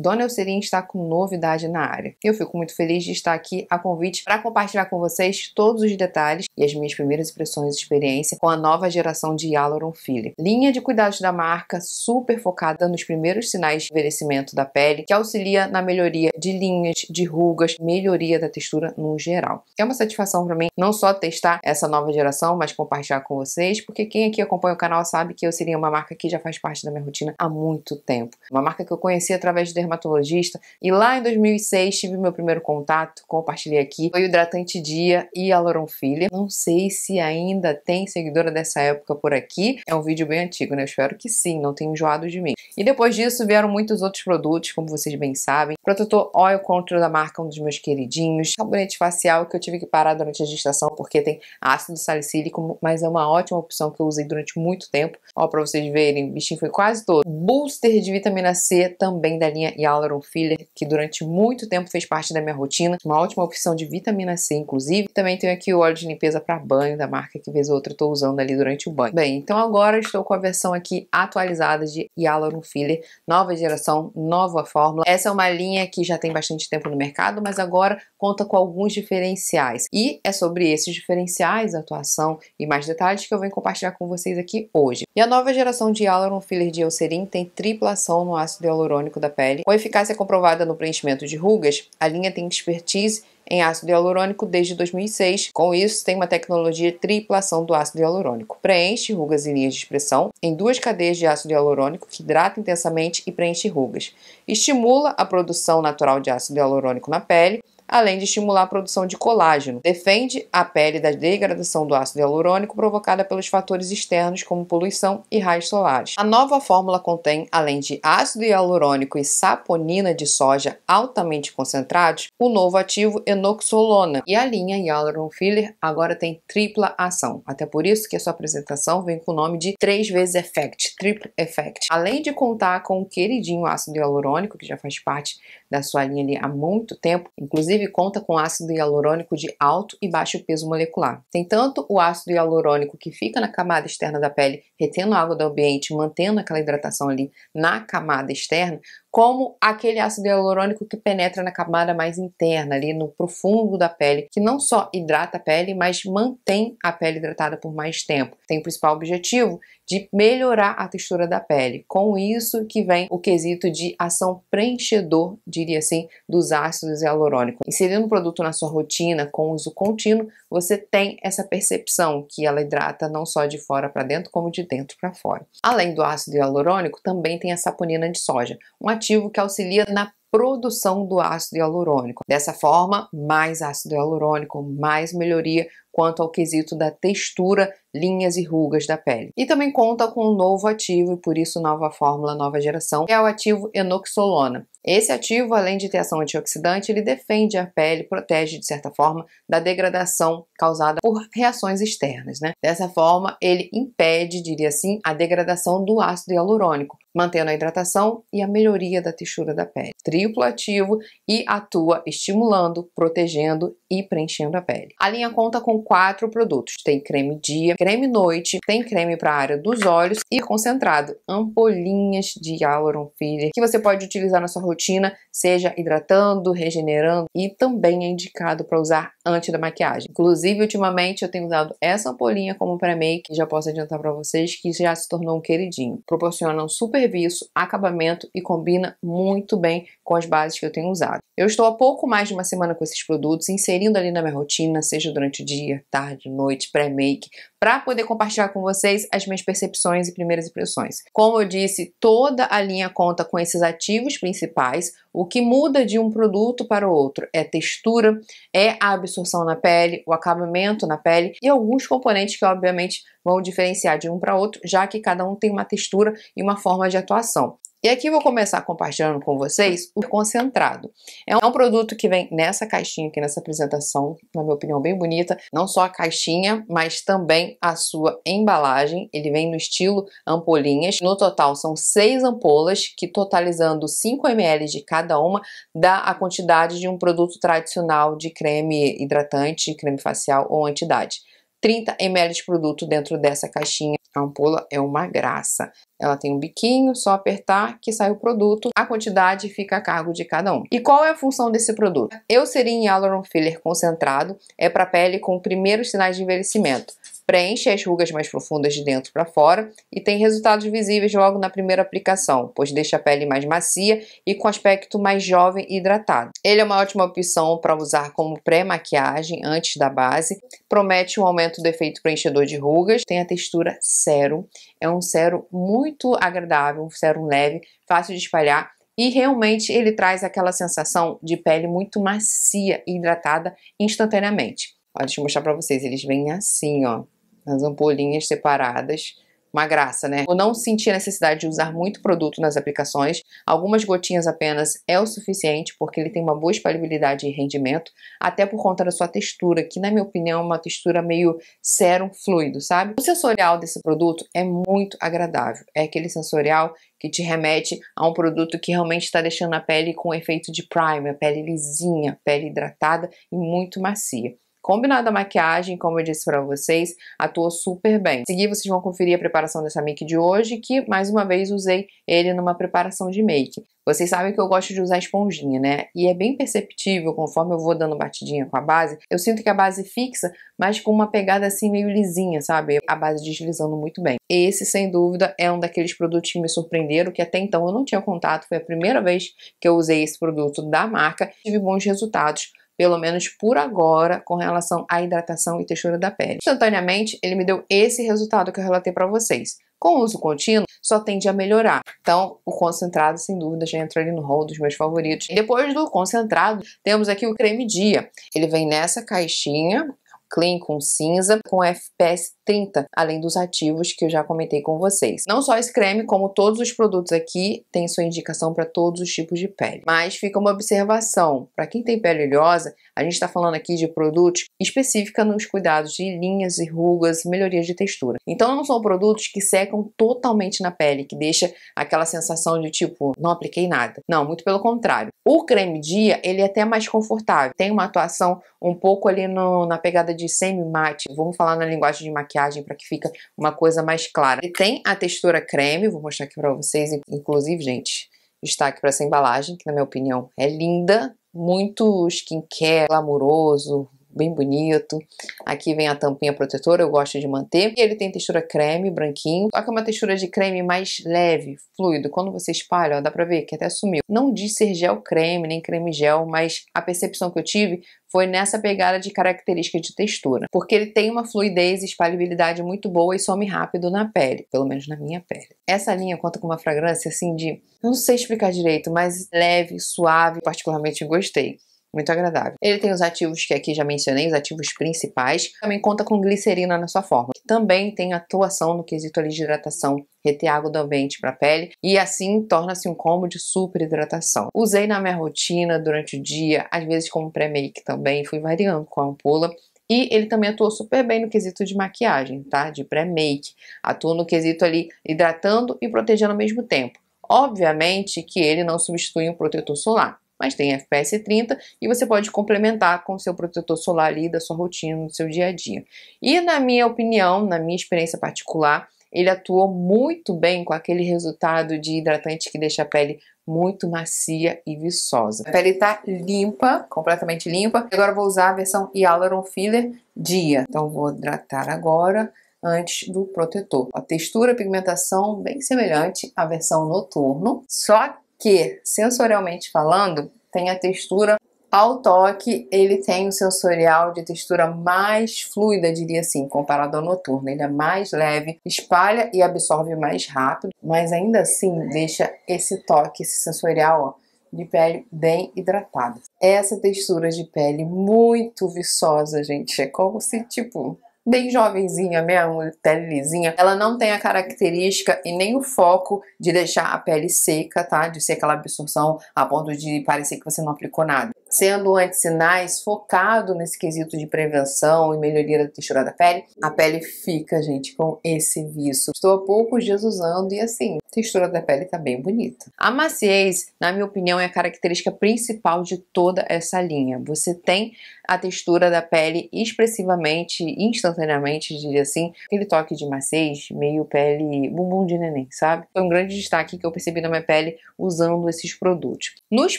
Dona Eucerin está com novidade na área. Eu fico muito feliz de estar aqui a convite para compartilhar com vocês todos os detalhes e as minhas primeiras impressões e experiência com a nova geração de Hyaluron Filler. Linha de cuidados da marca super focada nos primeiros sinais de envelhecimento da pele, que auxilia na melhoria de linhas, de rugas, melhoria da textura no geral. É uma satisfação para mim não só testar essa nova geração, mas compartilhar com vocês, porque quem aqui acompanha o canal sabe que eu seria uma marca que já faz parte da minha rotina há muito tempo. Uma marca que eu conheci através de dermatologista. E lá em 2006 tive meu primeiro contato, compartilhei aqui, foi o hidratante dia e a loronfilha Não sei se ainda tem seguidora dessa época por aqui. É um vídeo bem antigo, né? Eu espero que sim, não tenha enjoado de mim. E depois disso vieram muitos outros produtos, como vocês bem sabem. Protetor Oil Control da marca, um dos meus queridinhos. Sabonete facial que eu tive que parar durante a gestação porque tem ácido salicílico, mas é uma ótima opção que eu usei durante muito tempo. Ó, pra vocês verem, o bichinho foi quase todo. Booster de vitamina C, também da linha Yaluron Filler, que durante muito tempo fez parte da minha rotina. Uma ótima opção de vitamina C, inclusive. Também tenho aqui o óleo de limpeza para banho da marca, que vez ou outra eu tô usando ali durante o banho. Bem, então agora estou com a versão aqui atualizada de Yaluron Filler, nova geração, nova fórmula. Essa é uma linha Aqui é que já tem bastante tempo no mercado, mas agora conta com alguns diferenciais. E é sobre esses diferenciais, atuação e mais detalhes que eu venho compartilhar com vocês aqui hoje. E a nova geração de Hyaluron Filler de Eucerin tem ação no ácido hialurônico da pele, com eficácia comprovada no preenchimento de rugas. A linha tem expertise em ácido hialurônico desde 2006. Com isso, tem uma tecnologia triplação do ácido hialurônico. Preenche rugas e linhas de expressão em duas cadeias de ácido hialurônico que hidrata intensamente e preenche rugas. Estimula a produção natural de ácido hialurônico na pele além de estimular a produção de colágeno. Defende a pele da degradação do ácido hialurônico provocada pelos fatores externos como poluição e raios solares. A nova fórmula contém, além de ácido hialurônico e saponina de soja altamente concentrados, o novo ativo enoxolona. E a linha Hyaluron Filler agora tem tripla ação. Até por isso que a sua apresentação vem com o nome de 3 vezes Effect, Triple Effect. Além de contar com o queridinho ácido hialurônico, que já faz parte da sua linha ali há muito tempo, inclusive inclusive conta com ácido hialurônico de alto e baixo peso molecular. Tem tanto o ácido hialurônico que fica na camada externa da pele, retendo a água do ambiente, mantendo aquela hidratação ali na camada externa, como aquele ácido hialurônico que penetra na camada mais interna, ali no profundo da pele, que não só hidrata a pele, mas mantém a pele hidratada por mais tempo. Tem o principal objetivo de melhorar a textura da pele. Com isso que vem o quesito de ação preenchedor, diria assim, dos ácidos hialurônicos. Inserindo o produto na sua rotina com uso contínuo, você tem essa percepção que ela hidrata não só de fora para dentro, como de dentro para fora. Além do ácido hialurônico, também tem a saponina de soja, uma ativo que auxilia na produção do ácido hialurônico. Dessa forma, mais ácido hialurônico, mais melhoria quanto ao quesito da textura, linhas e rugas da pele. E também conta com um novo ativo e por isso nova fórmula, nova geração, que é o ativo enoxolona. Esse ativo, além de ter ação antioxidante, ele defende a pele, protege de certa forma da degradação causada por reações externas, né? Dessa forma, ele impede, diria assim, a degradação do ácido hialurônico, mantendo a hidratação e a melhoria da textura da pele. Triplo ativo e atua estimulando, protegendo e preenchendo a pele. A linha conta com quatro produtos: tem creme dia, creme noite, tem creme para a área dos olhos e concentrado, ampolinhas de Hyaluron Filler que você pode utilizar na sua rotina, seja hidratando, regenerando e também é indicado para usar antes da maquiagem. Inclusive, ultimamente eu tenho usado essa ampolinha como pré-make, já posso adiantar para vocês que já se tornou um queridinho. Proporciona um super viço, acabamento e combina muito bem com as bases que eu tenho usado. Eu estou há pouco mais de uma semana com esses produtos, inserindo ali na minha rotina, seja durante o dia, tarde, noite, pré-make, para poder compartilhar com vocês as minhas percepções e primeiras impressões. Como eu disse, toda a linha conta com esses ativos principais. O que muda de um produto para o outro é textura, é a absorção na pele, o acabamento na pele e alguns componentes que obviamente vão diferenciar de um para outro, já que cada um tem uma textura e uma forma de atuação. E aqui vou começar compartilhando com vocês o concentrado. É um produto que vem nessa caixinha aqui, nessa apresentação, na minha opinião, bem bonita. Não só a caixinha, mas também a sua embalagem. Ele vem no estilo ampolinhas. No total, são seis ampolas, que totalizando 5 ml de cada uma, dá a quantidade de um produto tradicional de creme hidratante, creme facial ou antidade. 30 ml de produto dentro dessa caixinha. A ampola é uma graça. Ela tem um biquinho, só apertar que sai o produto. A quantidade fica a cargo de cada um. E qual é a função desse produto? Eu seria em Hyaluron Filler concentrado, é para pele com primeiros sinais de envelhecimento. Preenche as rugas mais profundas de dentro para fora e tem resultados visíveis logo na primeira aplicação, pois deixa a pele mais macia e com aspecto mais jovem e hidratado. Ele é uma ótima opção para usar como pré-maquiagem antes da base, promete um aumento do efeito preenchedor de rugas, tem a textura sérum, é um sérum muito agradável, um sérum leve, fácil de espalhar e realmente ele traz aquela sensação de pele muito macia e hidratada instantaneamente. deixa eu mostrar para vocês, eles vêm assim, ó as ampolinhas separadas. Uma graça, né? Eu não senti a necessidade de usar muito produto nas aplicações. Algumas gotinhas apenas é o suficiente, porque ele tem uma boa espalhabilidade e rendimento, até por conta da sua textura, que na minha opinião é uma textura meio serum fluido, sabe? O sensorial desse produto é muito agradável. É aquele sensorial que te remete a um produto que realmente está deixando a pele com efeito de primer, pele lisinha, pele hidratada e muito macia combinada a maquiagem, como eu disse para vocês, atuou super bem. Em seguida, vocês vão conferir a preparação dessa make de hoje, que mais uma vez usei ele numa preparação de make. Vocês sabem que eu gosto de usar esponjinha, né? E é bem perceptível conforme eu vou dando batidinha com a base. Eu sinto que a base fixa, mas com uma pegada assim meio lisinha, sabe? A base deslizando muito bem. Esse, sem dúvida, é um daqueles produtos que me surpreenderam, que até então eu não tinha contato. Foi a primeira vez que eu usei esse produto da marca. Tive bons resultados pelo menos por agora, com relação à hidratação e textura da pele. Instantaneamente, ele me deu esse resultado que eu relatei para vocês. Com o uso contínuo, só tende a melhorar. Então, o concentrado, sem dúvida, já entrou ali no rol dos meus favoritos. E depois do concentrado, temos aqui o creme dia. Ele vem nessa caixinha, clean com cinza com FPS 30, além dos ativos que eu já comentei com vocês. Não só esse creme, como todos os produtos aqui, tem sua indicação para todos os tipos de pele. Mas fica uma observação, para quem tem pele oleosa, a gente está falando aqui de produtos específicos nos cuidados de linhas e rugas, melhorias de textura. Então não são produtos que secam totalmente na pele, que deixa aquela sensação de tipo, não apliquei nada. Não, muito pelo contrário. O creme dia, ele é até mais confortável, tem uma atuação um pouco ali no, na pegada de semi-mate, vamos falar na linguagem de maquiagem para que fica uma coisa mais clara. Ele tem a textura creme, vou mostrar aqui para vocês, inclusive, gente, destaque para essa embalagem, que na minha opinião é linda, muito skincare, glamouroso, bem bonito. Aqui vem a tampinha protetora, eu gosto de manter. E ele tem textura creme, branquinho. Só que é uma textura de creme mais leve, fluido. Quando você espalha, ó, dá pra ver que até sumiu. Não diz ser gel creme, nem creme gel, mas a percepção que eu tive foi nessa pegada de característica de textura, porque ele tem uma fluidez e espalhabilidade muito boa e some rápido na pele, pelo menos na minha pele. Essa linha conta com uma fragrância assim de, não sei explicar direito, mas leve, suave, particularmente gostei muito agradável. Ele tem os ativos que aqui já mencionei, os ativos principais. Também conta com glicerina na sua forma, que também tem atuação no quesito ali de hidratação, reter água do ambiente para a pele e assim torna-se um combo de super hidratação. Usei na minha rotina durante o dia, às vezes como pré-make também, fui variando com a ampola. E ele também atuou super bem no quesito de maquiagem, tá? De pré-make. Atua no quesito ali hidratando e protegendo ao mesmo tempo. Obviamente que ele não substitui um protetor solar mas tem FPS 30 e você pode complementar com o seu protetor solar ali da sua rotina, do seu dia a dia. E na minha opinião, na minha experiência particular, ele atuou muito bem com aquele resultado de hidratante que deixa a pele muito macia e viçosa. A pele tá limpa, completamente limpa. Agora vou usar a versão Hyaluron Filler Dia. Então vou hidratar agora antes do protetor. A textura, a pigmentação bem semelhante à versão noturno, só que, sensorialmente falando, tem a textura ao toque, ele tem o um sensorial de textura mais fluida, diria assim, comparado ao noturno. Ele é mais leve, espalha e absorve mais rápido, mas ainda assim deixa esse toque, esse sensorial, ó, de pele bem hidratada. Essa textura de pele muito viçosa, gente, é como se, tipo, bem jovenzinha mesmo, pele lisinha, ela não tem a característica e nem o foco de deixar a pele seca, tá? De ser aquela absorção a ponto de parecer que você não aplicou nada. Sendo o anti-sinais focado nesse quesito de prevenção e melhoria da textura da pele, a pele fica, gente, com esse viço. Estou há poucos dias usando e assim, textura da pele tá bem bonita. A maciez, na minha opinião, é a característica principal de toda essa linha. Você tem a textura da pele expressivamente, instantaneamente, diria assim, aquele toque de maciez, meio pele bumbum de neném, sabe? Foi um grande destaque que eu percebi na minha pele usando esses produtos. Nos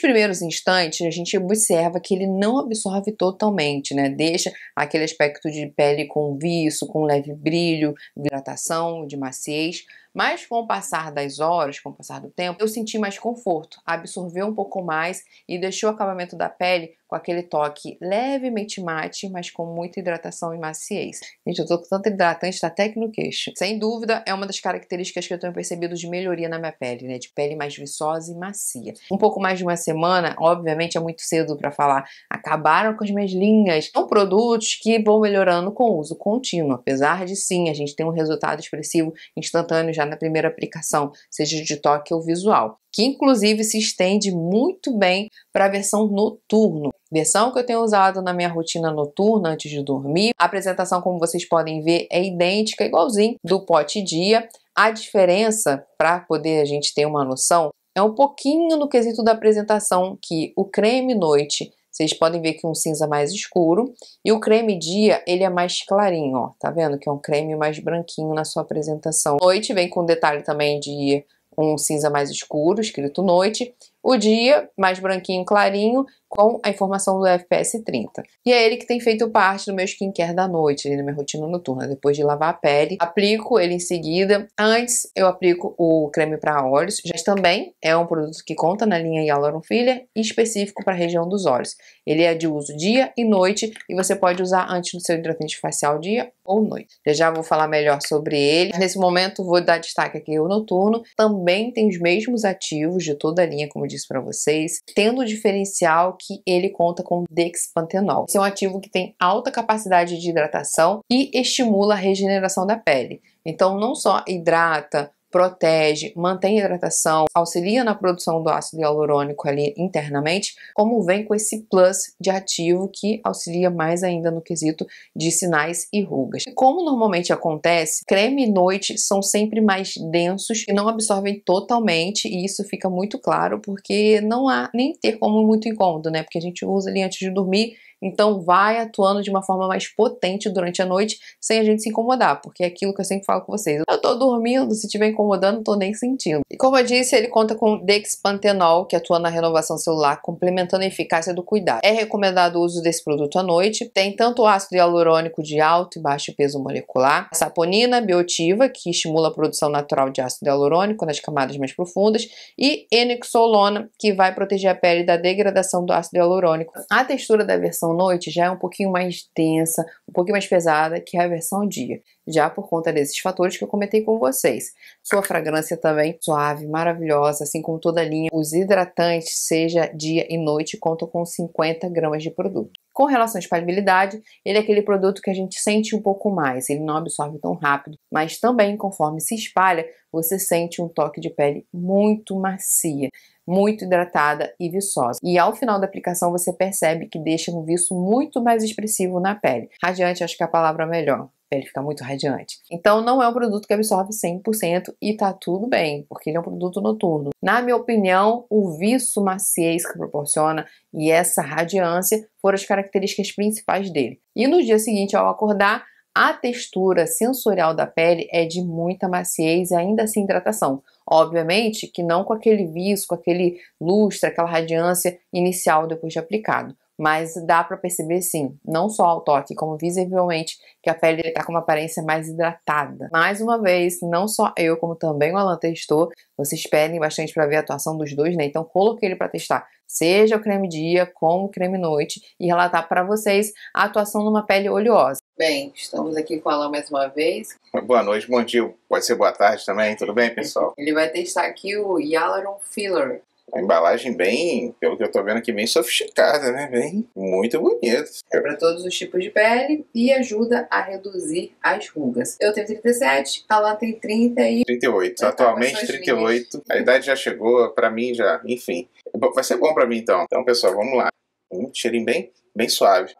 primeiros instantes, a gente observa que ele não absorve totalmente, né? Deixa aquele aspecto de pele com viço, com leve brilho, hidratação, de maciez, mas com o passar das horas, com o passar do tempo, eu senti mais conforto, absorveu um pouco mais e deixou o acabamento da pele com aquele toque levemente mate, mas com muita hidratação e maciez. Gente, eu tô com tanto hidratante, tá até aqui no queixo. Sem dúvida, é uma das características que eu tenho percebido de melhoria na minha pele, né? De pele mais viçosa e macia. Um pouco mais de uma semana, obviamente é muito cedo para falar, acabaram com as minhas linhas. São produtos que vão melhorando com o uso contínuo, apesar de sim, a gente tem um resultado expressivo instantâneo já na primeira aplicação, seja de toque ou visual, que inclusive se estende muito bem para a versão noturno versão que eu tenho usado na minha rotina noturna antes de dormir. A apresentação, como vocês podem ver, é idêntica, igualzinho do pote dia. A diferença, para poder a gente ter uma noção, é um pouquinho no quesito da apresentação que o creme noite vocês podem ver que é um cinza mais escuro e o creme dia ele é mais clarinho, ó, tá vendo que é um creme mais branquinho na sua apresentação. Noite vem com detalhe também de um cinza mais escuro, escrito noite, o dia, mais branquinho clarinho, com a informação do FPS 30. E é ele que tem feito parte do meu skincare da noite, ali na é minha rotina noturna. Depois de lavar a pele, aplico ele em seguida. Antes, eu aplico o creme para olhos. Já também é um produto que conta na linha Hyaluron Filler, específico para a região dos olhos. Ele é de uso dia e noite e você pode usar antes do seu hidratante facial dia ou noite. já vou falar melhor sobre ele. Nesse momento, vou dar destaque aqui o noturno. Também tem os mesmos ativos de toda a linha, como disse para vocês, tendo o diferencial que ele conta com dexpantenol. Esse é um ativo que tem alta capacidade de hidratação e estimula a regeneração da pele. Então, não só hidrata protege, mantém a hidratação, auxilia na produção do ácido hialurônico ali internamente, como vem com esse plus de ativo que auxilia mais ainda no quesito de sinais e rugas. como normalmente acontece, creme e noite são sempre mais densos e não absorvem totalmente, e isso fica muito claro porque não há nem ter como muito incômodo, né? Porque a gente usa ali antes de dormir então vai atuando de uma forma mais potente durante a noite, sem a gente se incomodar, porque é aquilo que eu sempre falo com vocês. Eu tô dormindo, se estiver incomodando, não tô nem sentindo. E como eu disse, ele conta com dexpantenol, que atua na renovação celular, complementando a eficácia do cuidado. É recomendado o uso desse produto à noite. Tem tanto ácido hialurônico de alto e baixo peso molecular, a saponina biotiva, que estimula a produção natural de ácido hialurônico nas camadas mais profundas, e enixolona, que vai proteger a pele da degradação do ácido hialurônico. A textura da versão versão noite já é um pouquinho mais densa, um pouquinho mais pesada que a versão dia, já por conta desses fatores que eu comentei com vocês. Sua fragrância também suave, maravilhosa, assim como toda a linha. Os hidratantes, seja dia e noite, contam com 50 gramas de produto. Com relação à espalhabilidade, ele é aquele produto que a gente sente um pouco mais, ele não absorve tão rápido, mas também conforme se espalha, você sente um toque de pele muito macia, muito hidratada e viçosa. E ao final da aplicação você percebe que deixa um viço muito mais expressivo na pele. Radiante, acho que é a palavra melhor pele fica muito radiante. Então não é um produto que absorve 100% e tá tudo bem, porque ele é um produto noturno. Na minha opinião, o viço maciez que proporciona e essa radiância foram as características principais dele. E no dia seguinte ao acordar, a textura sensorial da pele é de muita maciez e ainda sem assim hidratação. Obviamente que não com aquele visco, aquele lustre, aquela radiância inicial depois de aplicado mas dá para perceber sim, não só ao toque, como visivelmente que a pele está com uma aparência mais hidratada. Mais uma vez, não só eu, como também o Alan testou, vocês pedem bastante para ver a atuação dos dois, né? Então coloquei ele para testar, seja o creme dia com o creme noite, e relatar para vocês a atuação numa pele oleosa. Bem, estamos aqui com o Alan mais uma vez. Boa noite, bom dia, pode ser boa tarde também, tudo bem, pessoal? Ele vai testar aqui o Yaluron Filler, embalagem bem, pelo que eu tô vendo aqui, bem sofisticada, né? Bem, muito bonito. É para todos os tipos de pele e ajuda a reduzir as rugas. Eu tenho 37, a Lan tem 30 e... 38. Atualmente 38. A idade já chegou, para mim já, enfim. Vai ser bom para mim então. Então, pessoal, vamos lá. Um cheirinho bem, bem suave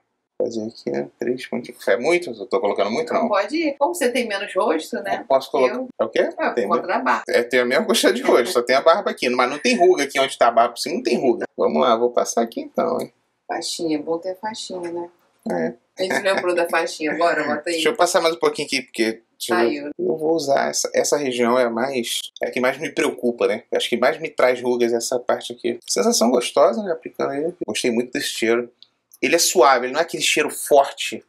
fazer aqui é 3.5. É muito? Eu tô colocando muito, não? Não pode ir. Como você tem menos rosto, né? Eu posso colocar. Eu... É o quê? Eu ah, tem contra a barba. É, tem a mesma quantidade de rosto, só tem a barba aqui. Mas não tem ruga aqui onde tá a barba, sim, não tem ruga. Vamos lá, vou passar aqui então, hein? Faixinha, bom ter faixinha, né? É. A gente lembrou da faixinha Bora, bota aí. Deixa eu passar mais um pouquinho aqui, porque Saiu. Eu vou usar essa, essa região é a mais é a que mais me preocupa, né? Acho que mais me traz rugas é essa parte aqui. Sensação gostosa, né? Aplicando aí. Gostei muito desse cheiro. Ele é suave, ele não é aquele cheiro forte,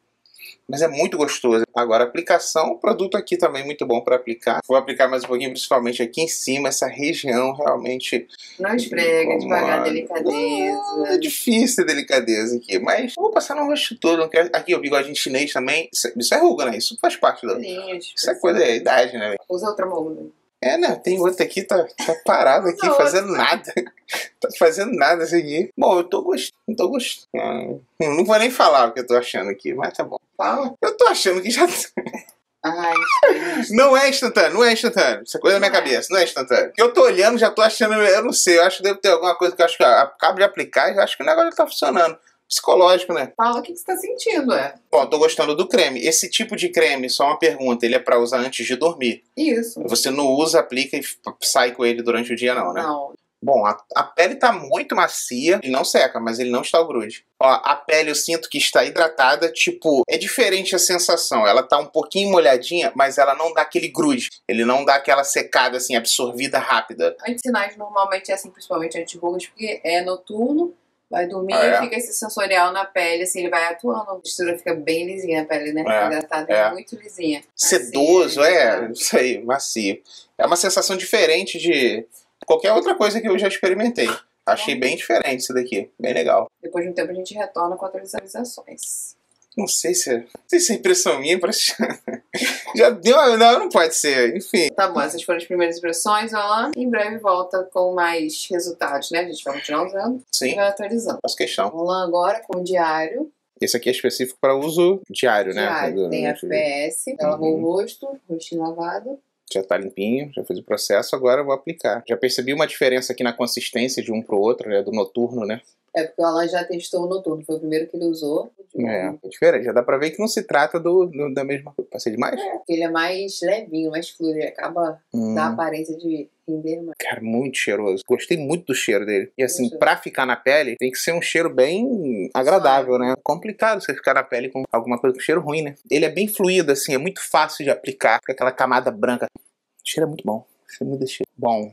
mas é muito gostoso. Agora, aplicação, o produto aqui também muito bom para aplicar. Vou aplicar mais um pouquinho, principalmente aqui em cima, essa região realmente... Não esfrega, devagar, delicadeza. é difícil a delicadeza aqui, mas vou passar no rosto todo. Aqui, é o bigodinho chinês também, é, isso é ruga, né? Isso faz parte da... Isso é coisa, é idade, né? Usa outra molda. É, né? Tem outro aqui, tá, tá parado aqui, fazendo nada. tá fazendo nada isso aqui. Bom, eu tô gostando, tô gostando. Ah, não vou nem falar o que eu tô achando aqui, mas tá bom. Fala. Eu tô achando que já. Tá. Ah, não é instantâneo, não é instantâneo. Isso é coisa da minha é. cabeça, não é instantâneo. Eu tô olhando, já tô achando, eu não sei, eu acho que deve ter alguma coisa que eu acho que acabo de aplicar e acho que o negócio já tá funcionando psicológico, né? Fala o que, você tá sentindo, é. Bom, tô gostando do creme. Esse tipo de creme, só uma pergunta, ele é para usar antes de dormir. Isso. Você não usa, aplica e sai com ele durante o dia, não, né? Não. Bom, a, a, pele tá muito macia, e não seca, mas ele não está o grude. Ó, a pele eu sinto que está hidratada, tipo, é diferente a sensação. Ela tá um pouquinho molhadinha, mas ela não dá aquele grude. Ele não dá aquela secada assim, absorvida rápida. sinais normalmente é assim, principalmente anti porque é noturno Vai dormir ah, é. e fica esse sensorial na pele, assim, ele vai atuando. A textura fica bem lisinha a pele, né? é, hidratada, é. muito lisinha. Sedoso, é, não sei, macio. É uma sensação diferente de qualquer outra coisa que eu já experimentei. Achei é. bem diferente isso daqui, bem legal. Depois de um tempo a gente retorna com atualizações. Não sei se é, não sei se é impressão minha, pra... já deu uma... Não, não pode ser, enfim. Tá bom, essas foram as primeiras impressões, lá. Em breve volta com mais resultados, né? A gente vai continuar usando Sim. e vai atualizando. Faço questão. lá agora com o diário. Esse aqui é específico para uso diário, né? Diário, tem FPS, uhum. lavou o rosto, rostinho lavado já tá limpinho, já fiz o processo, agora eu vou aplicar. Já percebi uma diferença aqui na consistência de um pro outro, né? Do noturno, né? É, porque o Alan já testou o noturno, foi o primeiro que ele usou. É, é diferente. Já dá pra ver que não se trata do, do da mesma coisa. Passei demais? É, porque ele é mais levinho, mais fluido, ele acaba hum. da aparência de render mais. Cara, muito cheiroso. Gostei muito do cheiro dele. E assim, pra ficar na pele, tem que ser um cheiro bem agradável, né? Complicado você ficar na pele com alguma coisa com cheiro ruim, né? Ele é bem fluido, assim, é muito fácil de aplicar, fica aquela camada branca. O cheiro é muito bom. Cheiro muito cheiro. Bom,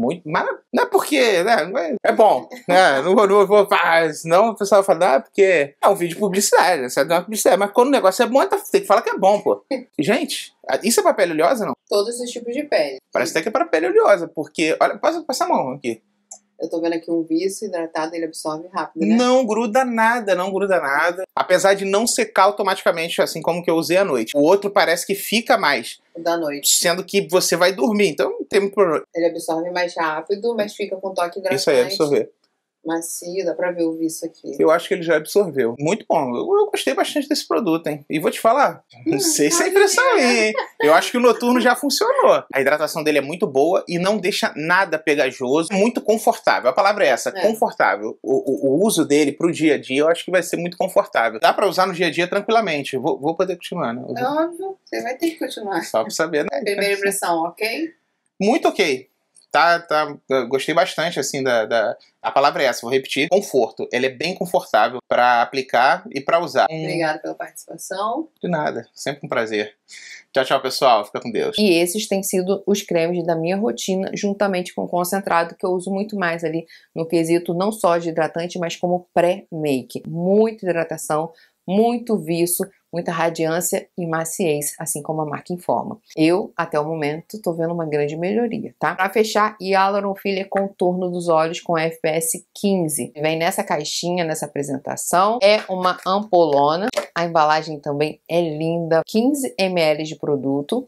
muito. Mas não é porque, né? É, é bom. Né? Não, não vou falar. Senão o pessoal fala, ah, porque é um vídeo de publicidade, você é uma publicidade. Mas quando o negócio é bom, então tem que falar que é bom, pô. Gente, isso é pra pele oleosa, não? Todos os tipos de pele. Parece até que é pra pele oleosa, porque. Olha, passa, passa a mão aqui. Eu tô vendo aqui um vício hidratado, ele absorve rápido, né? Não gruda nada, não gruda nada. Apesar de não secar automaticamente, assim como que eu usei à noite. O outro parece que fica mais. Da noite. Sendo que você vai dormir, então não tem problema. Ele absorve mais rápido, mas fica com toque hidratante. Isso aí, absorver macio, dá pra ver o viço aqui. Eu acho que ele já absorveu. Muito bom. Eu, eu gostei bastante desse produto, hein? E vou te falar, não hum, sei se é impressão né? aí hein? Eu acho que o noturno já funcionou. A hidratação dele é muito boa e não deixa nada pegajoso, muito confortável. A palavra é essa, é. confortável. O, o, o, uso dele pro dia a dia, eu acho que vai ser muito confortável. Dá pra usar no dia a dia tranquilamente. Vou, vou poder continuar, né? É óbvio, você vai ter que continuar. Só pra saber, né? Primeira impressão, ok? Muito ok tá, tá, gostei bastante, assim, da, da, A palavra é essa, vou repetir: conforto. Ela é bem confortável para aplicar e para usar. Hum. Obrigada pela participação. De nada, sempre um prazer. Tchau, tchau, pessoal. Fica com Deus. E esses têm sido os cremes da minha rotina, juntamente com o concentrado, que eu uso muito mais ali no quesito não só de hidratante, mas como pré-make. Muita hidratação, muito viço muita radiância e maciez, assim como a marca informa. Eu, até o momento, estou vendo uma grande melhoria, tá? Para fechar, Filler é contorno dos olhos com FPS 15. Vem nessa caixinha, nessa apresentação. É uma ampolona. A embalagem também é linda. 15 ml de produto.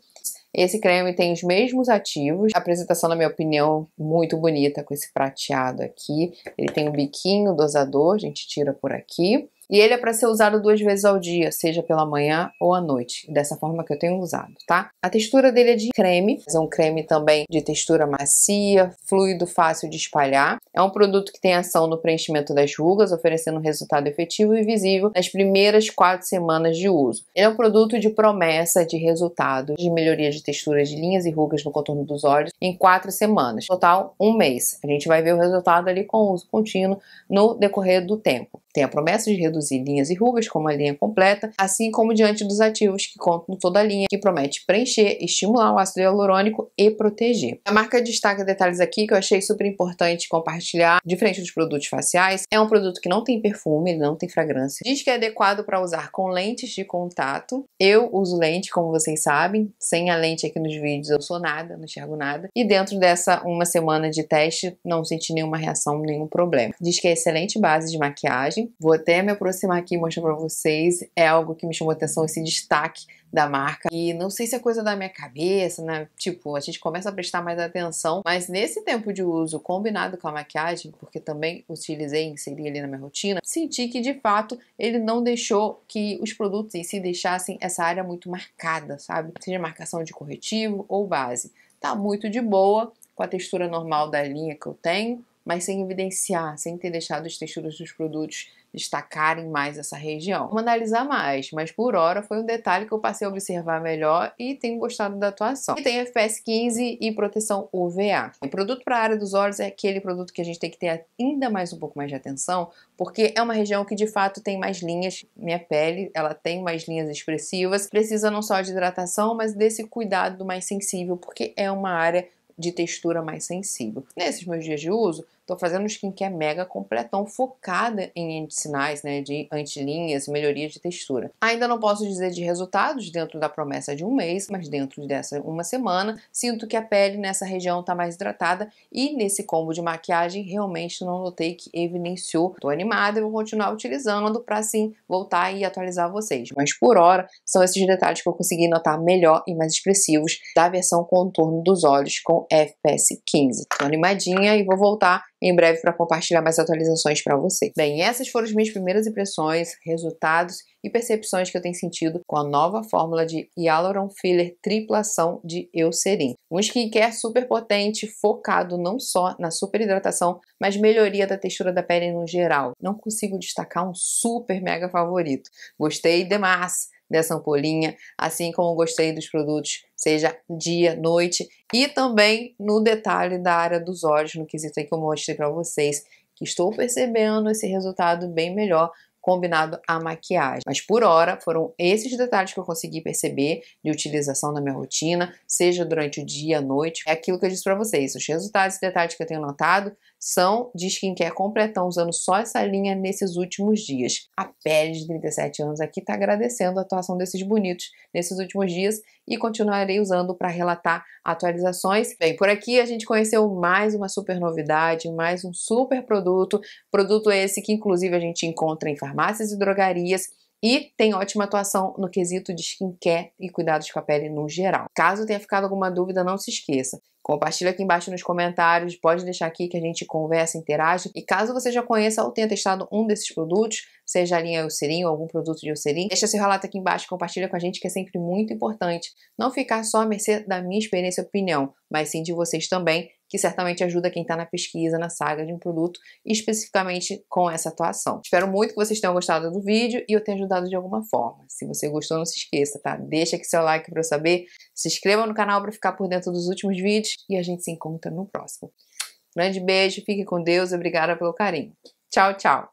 Esse creme tem os mesmos ativos. A apresentação, na minha opinião, muito bonita com esse prateado aqui. Ele tem um biquinho dosador, a gente tira por aqui. E ele é para ser usado duas vezes ao dia, seja pela manhã ou à noite, dessa forma que eu tenho usado, tá? A textura dele é de creme, é um creme também de textura macia, fluido, fácil de espalhar. É um produto que tem ação no preenchimento das rugas, oferecendo um resultado efetivo e visível nas primeiras quatro semanas de uso. Ele é um produto de promessa de resultado de melhoria de texturas de linhas e rugas no contorno dos olhos em quatro semanas, total um mês. A gente vai ver o resultado ali com uso contínuo no decorrer do tempo. Tem a promessa de reduzir linhas e rugas como a linha completa, assim como diante dos ativos que contam toda a linha, que promete preencher, estimular o ácido hialurônico e proteger. A marca destaca detalhes aqui que eu achei super importante compartilhar, diferente dos produtos faciais. É um produto que não tem perfume, ele não tem fragrância. Diz que é adequado para usar com lentes de contato. Eu uso lente, como vocês sabem. Sem a lente aqui nos vídeos eu sou nada, não enxergo nada. E dentro dessa uma semana de teste, não senti nenhuma reação, nenhum problema. Diz que é excelente base de maquiagem Vou até me aproximar aqui e mostrar para vocês. É algo que me chamou atenção, esse destaque da marca. E não sei se é coisa da minha cabeça, né? Tipo, a gente começa a prestar mais atenção, mas nesse tempo de uso combinado com a maquiagem, porque também utilizei, inseri ali na minha rotina, senti que de fato ele não deixou que os produtos em si deixassem essa área muito marcada, sabe? Seja marcação de corretivo ou base. Tá muito de boa com a textura normal da linha que eu tenho mas sem evidenciar, sem ter deixado as texturas dos produtos destacarem mais essa região. Vou analisar mais, mas por hora foi um detalhe que eu passei a observar melhor e tenho gostado da atuação. E tem FPS 15 e proteção UVA. O produto para a área dos olhos é aquele produto que a gente tem que ter ainda mais um pouco mais de atenção, porque é uma região que de fato tem mais linhas. Minha pele, ela tem mais linhas expressivas, precisa não só de hidratação, mas desse cuidado mais sensível, porque é uma área de textura mais sensível. Nesses meus dias de uso, Estou fazendo um skincare mega completão, focada em sinais, né, de antilinhas, melhoria de textura. Ainda não posso dizer de resultados dentro da promessa de um mês, mas dentro dessa uma semana, sinto que a pele nessa região está mais hidratada e nesse combo de maquiagem realmente não notei que evidenciou. Estou animada e vou continuar utilizando para sim voltar e atualizar vocês. Mas por hora, são esses detalhes que eu consegui notar melhor e mais expressivos da versão contorno dos olhos com FPS 15. Estou animadinha e vou voltar em breve para compartilhar mais atualizações para você. Bem, essas foram as minhas primeiras impressões, resultados e percepções que eu tenho sentido com a nova fórmula de Hyaluron Filler triplação de Eucerin. Um skincare super potente, focado não só na super hidratação, mas melhoria da textura da pele no geral. Não consigo destacar um super mega favorito. Gostei demais! dessa ampolinha, assim como gostei dos produtos, seja dia, noite, e também no detalhe da área dos olhos, no quesito aí que eu mostrei para vocês, que estou percebendo esse resultado bem melhor combinado à maquiagem. Mas por hora foram esses detalhes que eu consegui perceber de utilização na minha rotina, seja durante o dia, noite. É aquilo que eu disse para vocês, os resultados e detalhes que eu tenho notado são de skincare completão, usando só essa linha nesses últimos dias. A pele de 37 anos aqui está agradecendo a atuação desses bonitos nesses últimos dias e continuarei usando para relatar atualizações. Bem, por aqui a gente conheceu mais uma super novidade, mais um super produto, produto esse que inclusive a gente encontra em farmácias e drogarias e tem ótima atuação no quesito de skincare e cuidados com a pele no geral. Caso tenha ficado alguma dúvida, não se esqueça. Compartilha aqui embaixo nos comentários, pode deixar aqui que a gente conversa, interage. E caso você já conheça ou tenha testado um desses produtos, seja a linha Eucerin ou algum produto de Eucerin, deixa seu relato aqui embaixo, compartilha com a gente que é sempre muito importante. Não ficar só à mercê da minha experiência e opinião, mas sim de vocês também que certamente ajuda quem está na pesquisa, na saga de um produto, especificamente com essa atuação. Espero muito que vocês tenham gostado do vídeo e eu tenha ajudado de alguma forma. Se você gostou, não se esqueça, tá? Deixa aqui seu like para eu saber, se inscreva no canal para ficar por dentro dos últimos vídeos e a gente se encontra no próximo. Grande beijo, fique com Deus, obrigada pelo carinho. Tchau, tchau!